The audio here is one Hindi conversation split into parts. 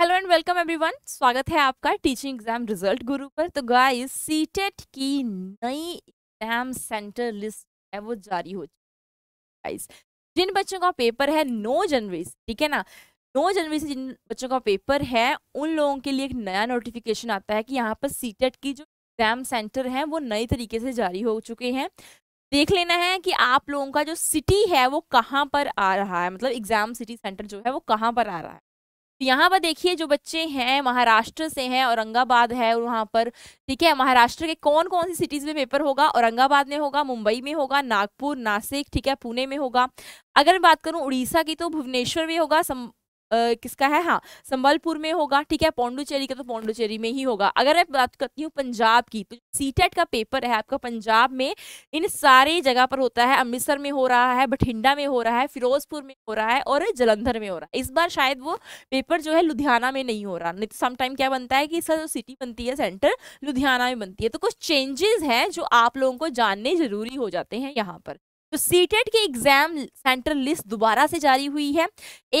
हेलो एंड वेलकम एवरीवन स्वागत है आपका टीचिंग एग्जाम रिजल्ट गुरु पर तो गाइस सीटेट e की नई एग्जाम सेंटर लिस्ट है वो जारी हो चुकी गाइस जिन बच्चों का पेपर है नौ जनवरी से ठीक है ना नौ जनवरी से जिन बच्चों का पेपर है उन लोगों के लिए एक नया नोटिफिकेशन आता है कि यहाँ पर सीटेट e की जो एग्जाम सेंटर है वो नई तरीके से जारी हो चुके हैं देख लेना है कि आप लोगों का जो सिटी है वो कहाँ पर आ रहा है मतलब एग्जाम सिटी सेंटर जो है वो कहाँ पर आ रहा है तो यहाँ पर देखिए जो बच्चे हैं महाराष्ट्र से हैं औरंगाबाद है और वहाँ पर ठीक है महाराष्ट्र के कौन कौन सी सिटीज़ में पेपर होगा औरंगाबाद में होगा मुंबई में होगा नागपुर नासिक ठीक है पुणे में होगा अगर मैं बात करूँ उड़ीसा की तो भुवनेश्वर में होगा किसका है हाँ संबलपुर में होगा ठीक है पौंडुचेरी का तो पौंडुचेरी में ही होगा अगर मैं बात करती हूँ पंजाब की तो सी e का पेपर है आपका पंजाब में इन सारे जगह पर होता है अमृतसर में हो रहा है बठिंडा में हो रहा है फिरोजपुर में हो रहा है और जलंधर में हो रहा है इस बार शायद वो पेपर जो है लुधियाना में नहीं हो रहा नहीं तो समटाइम क्या बनता है कि इसका जो सिटी बनती है सेंटर लुधियाना में बनती है तो कुछ चेंजेस हैं जो आप लोगों को जानने जरूरी हो जाते हैं यहाँ पर तो सीटेट e की एग्जाम सेंटर लिस्ट दोबारा से जारी हुई है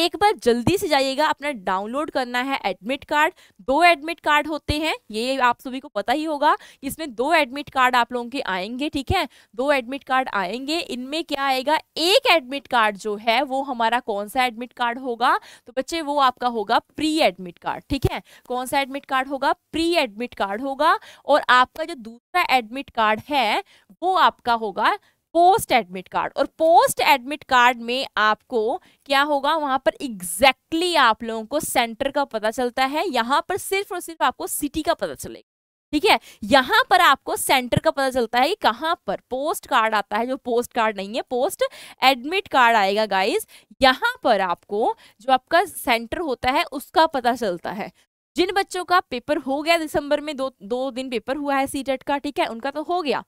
एक बार जल्दी से जाइएगा अपना डाउनलोड करना है एडमिट कार्ड दो एडमिट कार्ड होते हैं ये आप सभी को पता ही होगा इसमें दो एडमिट कार्ड आप लोगों के आएंगे ठीक है दो एडमिट कार्ड आएंगे इनमें क्या आएगा एक एडमिट कार्ड जो है वो हमारा कौन सा एडमिट कार्ड होगा तो बच्चे वो आपका होगा प्री एडमिट कार्ड ठीक है कौन सा एडमिट कार्ड होगा प्री एडमिट कार्ड होगा और आपका जो दूसरा एडमिट कार्ड है वो आपका होगा पोस्ट एडमिट कार्ड और पोस्ट एडमिट कार्ड में आपको क्या होगा वहां पर एग्जैक्टली exactly आप लोगों को सेंटर का पता चलता है यहां पर सिर्फ और सिर्फ आपको सिटी का पता चलेगा ठीक है यहां पर आपको सेंटर का पता चलता है कि कहां पर पोस्ट कार्ड आता है जो पोस्ट कार्ड नहीं है पोस्ट एडमिट कार्ड आएगा गाइस यहां पर आपको जो आपका सेंटर होता है उसका पता चलता है जिन बच्चों का पेपर हो गया दिसंबर में दो दो दिन पेपर हुआ है सीटेट e का ठीक है उनका तो हो गया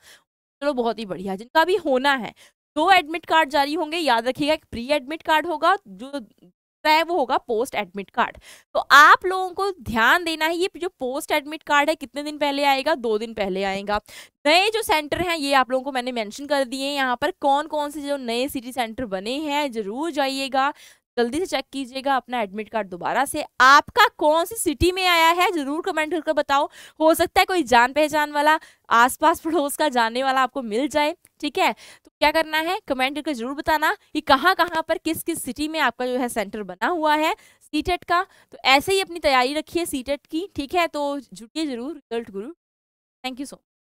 चलो बहुत ही बढ़िया जिनका भी होना है दो एडमिट कार्ड जारी होंगे याद रखिएगा एक प्री एडमिट कार्ड होगा जो है वो होगा पोस्ट एडमिट कार्ड तो आप लोगों को ध्यान देना है ये जो पोस्ट एडमिट कार्ड है कितने दिन पहले आएगा दो दिन पहले आएगा नए जो सेंटर हैं ये आप लोगों को मैंने मेंशन कर दिए यहाँ पर कौन कौन से जो नए सिटी सेंटर बने हैं जरूर जाइएगा जल्दी से चेक कीजिएगा अपना एडमिट कार्ड दोबारा से आपका कौन सी सिटी में आया है जरूर कमेंट करके बताओ हो सकता है कोई जान पहचान वाला आसपास पड़ोस का जानने वाला आपको मिल जाए ठीक है तो क्या करना है कमेंट करके जरूर बताना कि कहाँ कहाँ पर किस किस सिटी में आपका जो है सेंटर बना हुआ है सी e का तो ऐसे ही अपनी तैयारी रखिए सी e की ठीक है तो जुटिए जरूर रिजल्ट गुरु थैंक यू सो मच